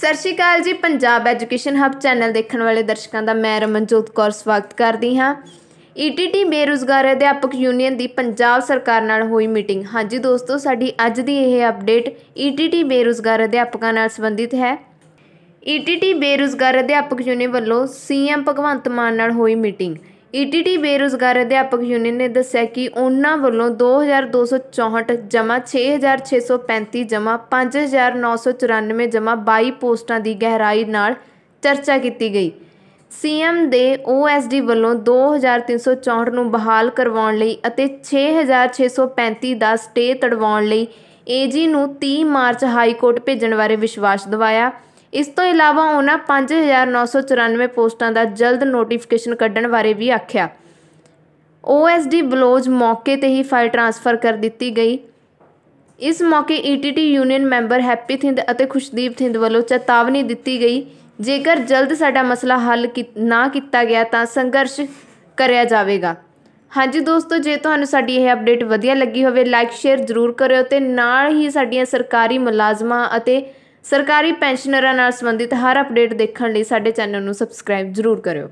ਸਤਿ ਸ਼੍ਰੀ ਅਕਾਲ ਜੀ Punjab education hub channel ਦੇਖਣ ਵਾਲੇ ਦਰਸ਼ਕਾਂ ਦਾ ਮੈਂ ਰਮਨਜੋਤ ਕੌਰ ਸਵਾਗਤ ਕਰਦੀ ਹਾਂ ਈਟੀਟੀ e ਬੇਰੁਜ਼ਗਾਰ ਅਧਿਆਪਕ ਯੂਨੀਅਨ ਦੀ ਪੰਜਾਬ ਸਰਕਾਰ ਨਾਲ ਹੋਈ ਮੀਟਿੰਗ ਹਾਂਜੀ ਦੋਸਤੋ ਸਾਡੀ ਅੱਜ ਦੀ ਇਹ ਅਪਡੇਟ ਈਟੀਟੀ e ਬੇਰੁਜ਼ਗਾਰ ਅਧਿਆਪਕਾਂ ਨਾਲ ਸੰਬੰਧਿਤ ਹੈ ਈਟੀਟੀ e ਬੇਰੁਜ਼ਗਾਰ ਅਧਿਆਪਕ ਯੂਨੀਅਨ ਵੱਲੋਂ ਸੀਐਮ ਭਗਵੰਤ ਮਾਨ ਨਾਲ ਹੋਈ ਮੀਟਿੰਗ ਈਟੀਟੀ ਬੇਰੋਜ਼ਗਾਰ ਅਧਿਆਪਕ ਯੂਨੀਅਨ ਨੇ ਦੱਸਿਆ ਕਿ ਉਹਨਾਂ ਵੱਲੋਂ 2264 ਜਮਾ 6635 ਜਮਾ 5994 ਜਮਾ 22 ਪੋਸਟਾਂ ਦੀ ਗਹਿਰਾਈ ਨਾਲ ਚਰਚਾ ਕੀਤੀ ਗਈ ਸੀਐਮ ਦੇ ਓਐਸਡੀ ਵੱਲੋਂ 2364 ਨੂੰ ਬਹਾਲ ਕਰਵਾਉਣ ਲਈ ਅਤੇ 6635 ਦਾ ਸਟੇ ਤੜਵਾਉਣ ਲਈ ਏਜੀ ਨੂੰ 30 ਮਾਰਚ ਹਾਈ ਕੋਰਟ ਭੇਜਣ ਬਾਰੇ ਵਿਸ਼ਵਾਸ ਦਿਵਾਇਆ ਇਸ ਤੋਂ ਇਲਾਵਾ ਉਹਨਾਂ 5994 ਪੋਸਟਾਂ ਦਾ ਜਲਦ ਨੋਟੀਫਿਕੇਸ਼ਨ ਕੱਢਣ ਬਾਰੇ ਵੀ ਆਖਿਆ ਓਐਸਡੀ ਬਲੋਜ ਮੌਕੇ ਤੇ ਹੀ ਫਾਈਲ ਟ੍ਰਾਂਸਫਰ ਕਰ ਦਿੱਤੀ ਗਈ ਇਸ ਮੌਕੇ ETT union member Happy Thind ਅਤੇ ਖੁਸ਼ਦੀਪ ਥਿੰਦ ਵੱਲੋਂ ਚੇਤਾਵਨੀ ਦਿੱਤੀ ਗਈ ਜੇਕਰ ਜਲਦ ਸਾਡਾ ਮਸਲਾ ਹੱਲ ਨਾ ਕੀਤਾ ਗਿਆ ਤਾਂ ਸੰਘਰਸ਼ ਕਰਿਆ ਜਾਵੇਗਾ ਹਾਂਜੀ ਦੋਸਤੋ ਜੇ ਤੁਹਾਨੂੰ ਸਾਡੀ ਇਹ ਅਪਡੇਟ ਵਧੀਆ ਲੱਗੀ ਹੋਵੇ ਲਾਈਕ ਸ਼ੇਅਰ ਜ਼ਰੂਰ ਕਰਿਓ ਤੇ ਨਾਲ ਹੀ ਸਾਡੀਆਂ ਸਰਕਾਰੀ ਮੁਲਾਜ਼ਮਾਂ ਅਤੇ ਸਰਕਾਰੀ ਪੈਨਸ਼ਨਰਾਂ ਨਾਲ ਸੰਬੰਧਿਤ ਹਰ ਅਪਡੇਟ ਦੇਖਣ ਲਈ ਸਾਡੇ ਚੈਨਲ ਨੂੰ ਸਬਸਕ੍ਰਾਈਬ ਜ਼ਰੂਰ ਕਰਿਓ